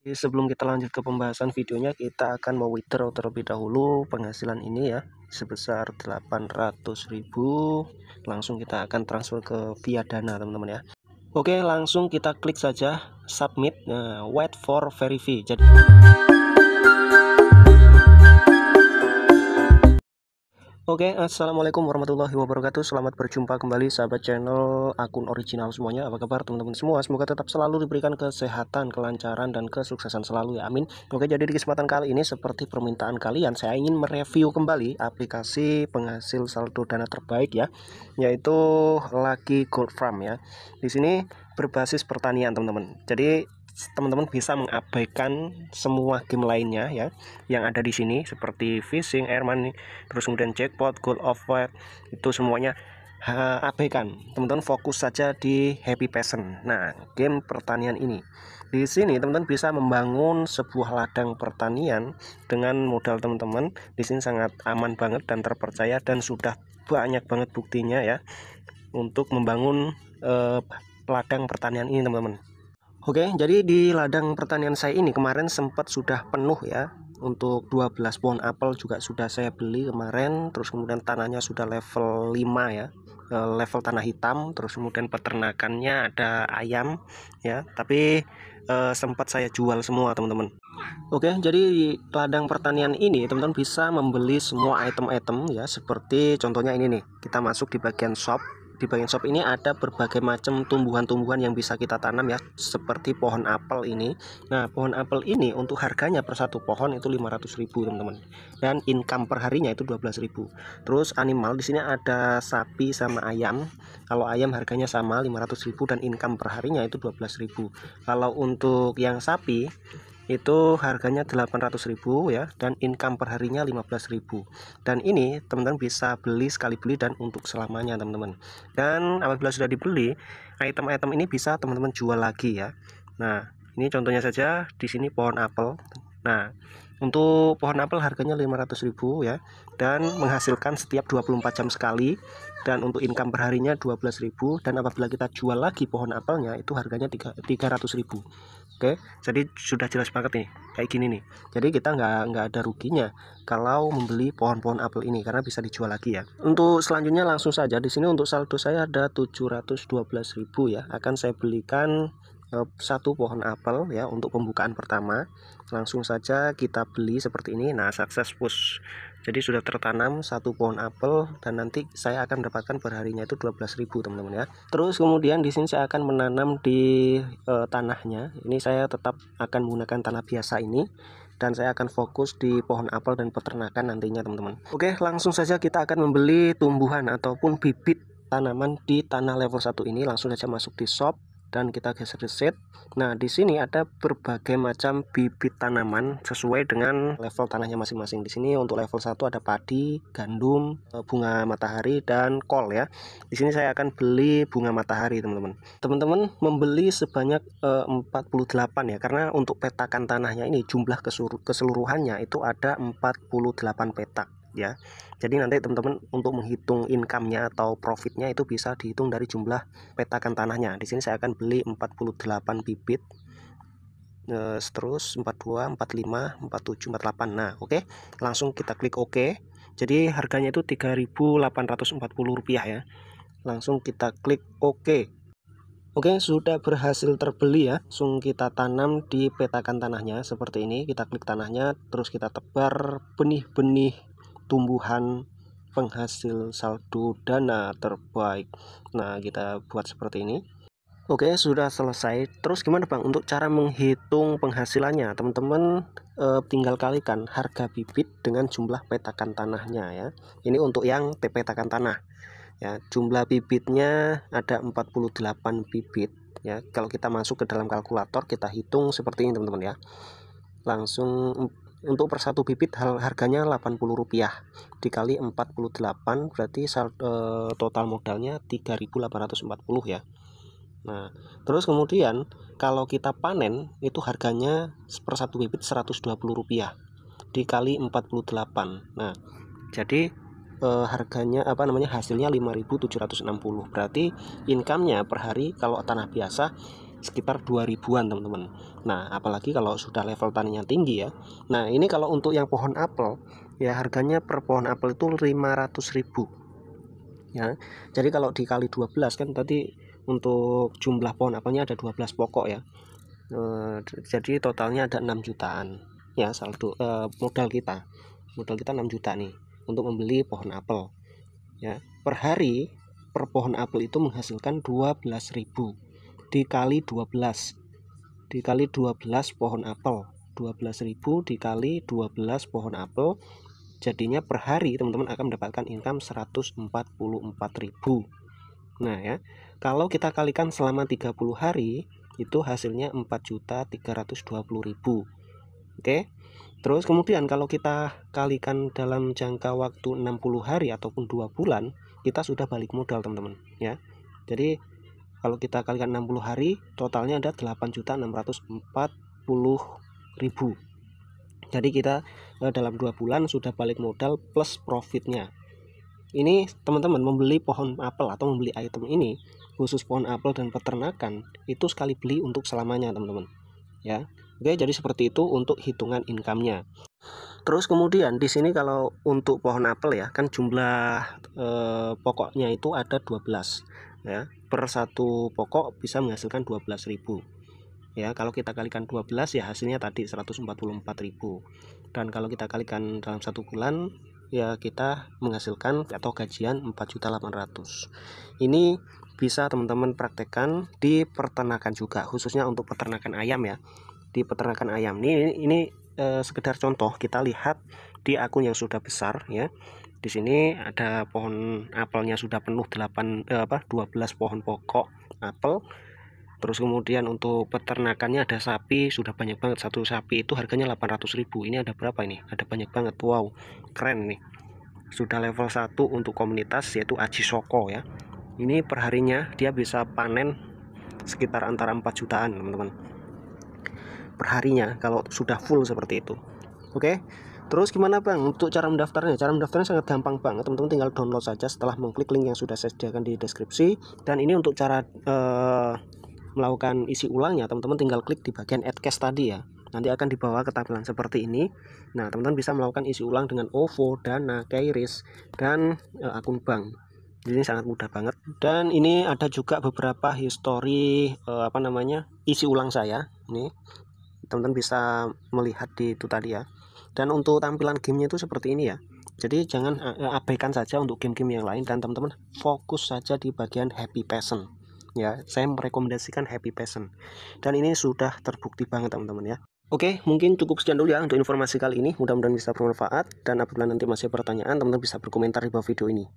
Sebelum kita lanjut ke pembahasan videonya, kita akan mau withdraw terlebih dahulu penghasilan ini ya sebesar 800.000. Langsung kita akan transfer ke Via Dana, teman-teman ya. Oke, langsung kita klik saja submit, nah, wait for verify. Jadi Oke, okay, assalamualaikum warahmatullahi wabarakatuh. Selamat berjumpa kembali sahabat channel akun original semuanya. Apa kabar teman-teman semua? Semoga tetap selalu diberikan kesehatan, kelancaran, dan kesuksesan selalu ya. Amin. Oke, okay, jadi di kesempatan kali ini seperti permintaan kalian, saya ingin mereview kembali aplikasi penghasil saldo dana terbaik ya, yaitu Lucky Gold Farm ya. Di sini berbasis pertanian teman-teman. Jadi teman-teman bisa mengabaikan semua game lainnya ya yang ada di sini seperti fishing, airman, money, terus kemudian jackpot, gold of war itu semuanya ha, abaikan. Teman-teman fokus saja di happy passion. Nah, game pertanian ini. Di sini teman-teman bisa membangun sebuah ladang pertanian dengan modal teman-teman. Di sini sangat aman banget dan terpercaya dan sudah banyak banget buktinya ya untuk membangun eh, ladang pertanian ini teman-teman. Oke, jadi di ladang pertanian saya ini kemarin sempat sudah penuh ya. Untuk 12 pohon apel juga sudah saya beli kemarin, terus kemudian tanahnya sudah level 5 ya. E, level tanah hitam, terus kemudian peternakannya ada ayam ya, tapi eh, sempat saya jual semua, teman-teman. Oke, jadi di ladang pertanian ini teman-teman bisa membeli semua item-item ya, seperti contohnya ini nih. Kita masuk di bagian shop di bagian shop ini ada berbagai macam tumbuhan-tumbuhan yang bisa kita tanam ya seperti pohon apel ini nah pohon apel ini untuk harganya per satu pohon itu ribu teman-teman dan income per harinya itu 12.000 terus animal di sini ada sapi sama ayam kalau ayam harganya sama 500.000 dan income per harinya itu 12.000 kalau untuk yang sapi itu harganya 800.000 ya dan income per harinya 15.000 dan ini teman-teman bisa beli sekali beli dan untuk selamanya teman-teman dan apabila sudah dibeli item-item ini bisa teman-teman jual lagi ya nah ini contohnya saja di sini pohon apel nah untuk pohon apel harganya ribu ya dan menghasilkan setiap 24 jam sekali dan untuk income perharinya ribu dan apabila kita jual lagi pohon apelnya itu harganya ribu Oke, jadi sudah jelas banget nih kayak gini nih. Jadi kita nggak nggak ada ruginya kalau membeli pohon-pohon apel ini karena bisa dijual lagi ya. Untuk selanjutnya langsung saja di sini untuk saldo saya ada ribu ya akan saya belikan Eh, satu pohon apel ya untuk pembukaan pertama langsung saja kita beli seperti ini nah sukses push jadi sudah tertanam satu pohon apel dan nanti saya akan mendapatkan perharinya itu 12.000 teman-teman ya terus kemudian di sini saya akan menanam di e, tanahnya ini saya tetap akan menggunakan tanah biasa ini dan saya akan fokus di pohon apel dan peternakan nantinya teman-teman oke langsung saja kita akan membeli tumbuhan ataupun bibit tanaman di tanah level 1 ini langsung saja masuk di shop dan kita geser reset. Nah, di sini ada berbagai macam bibit tanaman sesuai dengan level tanahnya masing-masing. Di sini untuk level 1 ada padi, gandum, e, bunga matahari dan kol ya. Di sini saya akan beli bunga matahari, teman-teman. Teman-teman membeli sebanyak e, 48 ya karena untuk petakan tanahnya ini jumlah keseluruhannya itu ada 48 petak ya jadi nanti teman-teman untuk menghitung income-nya atau profitnya itu bisa dihitung dari jumlah petakan tanahnya di sini saya akan beli 48 bibit eh, terus 42 45 47 48 nah oke okay. langsung kita klik OK. jadi harganya itu 3840 rupiah ya langsung kita klik OK. Oke, sudah berhasil terbeli ya. Langsung kita tanam di petakan tanahnya seperti ini. Kita klik tanahnya, terus kita tebar benih-benih tumbuhan penghasil saldo dana terbaik. Nah, kita buat seperti ini. Oke, sudah selesai. Terus gimana Bang untuk cara menghitung penghasilannya? Teman-teman e, tinggal kalikan harga bibit dengan jumlah petakan tanahnya ya. Ini untuk yang petakan tanah. Ya, jumlah bibitnya ada 48 bibit ya. Kalau kita masuk ke dalam kalkulator, kita hitung seperti ini teman-teman ya. Langsung untuk per satu bibit harganya Rp80 dikali 48 berarti eh, total modalnya 3840 ya Nah terus kemudian kalau kita panen itu harganya per satu bibit Rp120 dikali 48 Nah jadi eh, harganya apa namanya hasilnya 5760 berarti income-nya per hari kalau tanah biasa sekitar 2000-an teman-teman nah apalagi kalau sudah level taninya tinggi ya nah ini kalau untuk yang pohon apel ya harganya per pohon apel itu 500.000 ya jadi kalau dikali 12 kan tadi untuk jumlah pohon apelnya ada 12 pokok ya eh, jadi totalnya ada 6 jutaan ya saldo eh, modal kita modal kita 6 juta nih untuk membeli pohon apel ya per hari per pohon apel itu menghasilkan 12 ribu dikali 12 dikali 12 pohon apel 12.000 dikali 12 pohon apel jadinya per hari teman-teman akan mendapatkan income 144.000 nah ya kalau kita kalikan selama 30 hari itu hasilnya 4.320.000 oke terus kemudian kalau kita kalikan dalam jangka waktu 60 hari ataupun 2 bulan kita sudah balik modal teman-teman ya jadi kalau kita kalikan 60 hari totalnya ada 8.640.000 jadi kita eh, dalam dua bulan sudah balik modal plus profitnya ini teman-teman membeli pohon apel atau membeli item ini khusus pohon apel dan peternakan itu sekali beli untuk selamanya teman-teman ya oke jadi seperti itu untuk hitungan income-nya terus kemudian di sini kalau untuk pohon apel ya kan jumlah eh, pokoknya itu ada 12 ya per satu pokok bisa menghasilkan 12.000 ya kalau kita kalikan 12 ya hasilnya tadi 144.000 dan kalau kita kalikan dalam satu bulan ya kita menghasilkan atau gajian 4.800 ini bisa teman-teman praktekkan di peternakan juga khususnya untuk peternakan ayam ya di peternakan ayam ini ini, eh, sekedar contoh kita lihat di akun yang sudah besar ya di sini ada pohon apelnya sudah penuh 8 eh, apa 12 pohon pokok apel terus kemudian untuk peternakannya ada sapi sudah banyak banget satu sapi itu harganya 800.000 ini ada berapa ini ada banyak banget wow keren nih sudah level 1 untuk komunitas yaitu Aji Soko ya ini perharinya dia bisa panen sekitar antara 4 jutaan teman-teman perharinya kalau sudah full seperti itu oke okay? Terus gimana bang untuk cara mendaftarnya? Cara mendaftarnya sangat gampang bang. teman-teman tinggal download saja setelah mengklik link yang sudah saya sediakan di deskripsi dan ini untuk cara uh, melakukan isi ulangnya teman-teman tinggal klik di bagian add cash tadi ya nanti akan dibawa ke tampilan seperti ini nah teman-teman bisa melakukan isi ulang dengan OVO, Dana, Kairis dan uh, akun bank Jadi ini sangat mudah banget dan ini ada juga beberapa history uh, apa namanya isi ulang saya ini teman-teman bisa melihat di itu tadi ya dan untuk tampilan gamenya itu seperti ini ya jadi jangan eh, eh, abaikan saja untuk game-game yang lain dan teman-teman fokus saja di bagian happy passion ya saya merekomendasikan happy passion dan ini sudah terbukti banget teman-teman ya Oke, mungkin cukup sekian dulu ya untuk informasi kali ini. Mudah-mudahan bisa bermanfaat dan apabila nanti masih pertanyaan, teman-teman bisa berkomentar di bawah video ini.